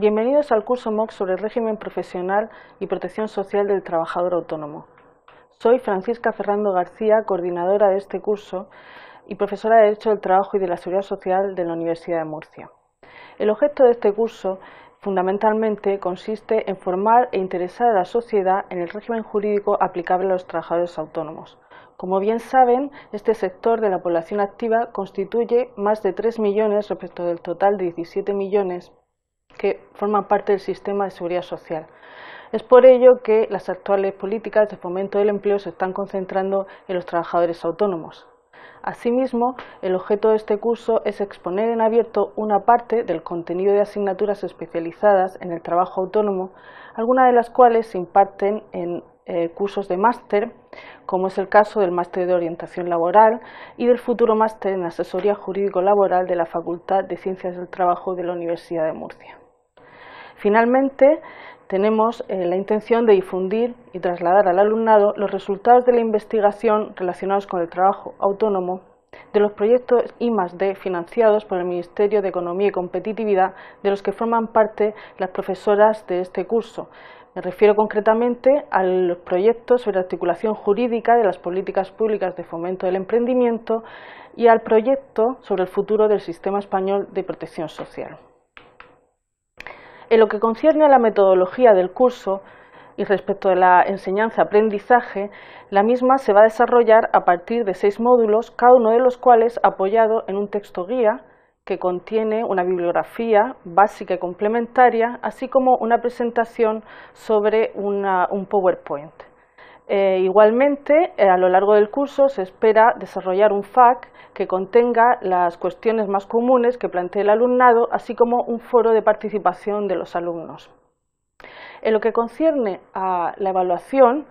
Bienvenidos al curso MOOC sobre el régimen profesional y protección social del trabajador autónomo. Soy Francisca Fernando García, coordinadora de este curso y profesora de Derecho del Trabajo y de la Seguridad Social de la Universidad de Murcia. El objeto de este curso fundamentalmente consiste en formar e interesar a la sociedad en el régimen jurídico aplicable a los trabajadores autónomos. Como bien saben, este sector de la población activa constituye más de 3 millones respecto del total de 17 millones que forman parte del sistema de seguridad social. Es por ello que las actuales políticas de fomento del empleo se están concentrando en los trabajadores autónomos. Asimismo, el objeto de este curso es exponer en abierto una parte del contenido de asignaturas especializadas en el trabajo autónomo, algunas de las cuales se imparten en eh, cursos de máster, como es el caso del máster de orientación laboral y del futuro máster en asesoría jurídico laboral de la Facultad de Ciencias del Trabajo de la Universidad de Murcia. Finalmente, tenemos eh, la intención de difundir y trasladar al alumnado los resultados de la investigación relacionados con el trabajo autónomo de los proyectos I D financiados por el Ministerio de Economía y Competitividad de los que forman parte las profesoras de este curso. Me refiero concretamente a los proyectos sobre articulación jurídica de las políticas públicas de fomento del emprendimiento y al proyecto sobre el futuro del sistema español de protección social. En lo que concierne a la metodología del curso y respecto de la enseñanza-aprendizaje, la misma se va a desarrollar a partir de seis módulos, cada uno de los cuales apoyado en un texto guía que contiene una bibliografía básica y complementaria, así como una presentación sobre un PowerPoint. Eh, igualmente, eh, a lo largo del curso se espera desarrollar un FAC que contenga las cuestiones más comunes que plantea el alumnado, así como un foro de participación de los alumnos. En lo que concierne a la evaluación,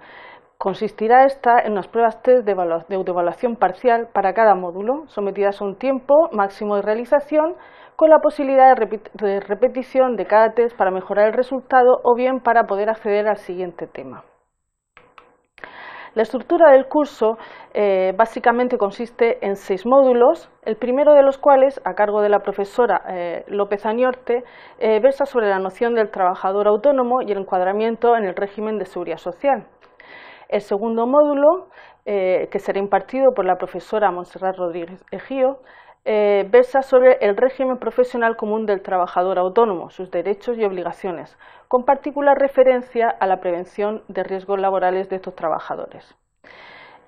consistirá esta en unas pruebas de autoevaluación parcial para cada módulo, sometidas a un tiempo máximo de realización, con la posibilidad de repetición de cada test para mejorar el resultado o bien para poder acceder al siguiente tema. La estructura del curso eh, básicamente consiste en seis módulos, el primero de los cuales, a cargo de la profesora eh, López Añorte, eh, versa sobre la noción del trabajador autónomo y el encuadramiento en el régimen de seguridad social. El segundo módulo, que será impartido por la profesora Montserrat Rodríguez Ejío, eh, versa sobre el régimen profesional común del trabajador autónomo, sus derechos y obligaciones, con particular referencia a la prevención de riesgos laborales de estos trabajadores.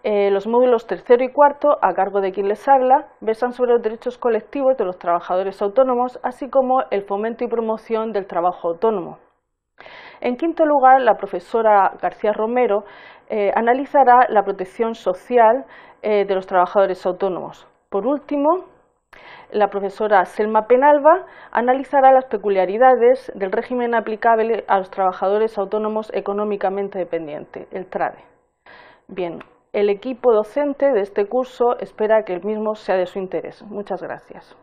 Eh, los módulos tercero y cuarto, a cargo de quien les habla, versan sobre los derechos colectivos de los trabajadores autónomos, así como el fomento y promoción del trabajo autónomo. En quinto lugar, la profesora García Romero eh, analizará la protección social de los trabajadores autónomos. Por último, la profesora Selma Penalba analizará las peculiaridades del régimen aplicable a los trabajadores autónomos económicamente dependientes, el TRADE. Bien, el equipo docente de este curso espera que el mismo sea de su interés. Muchas gracias.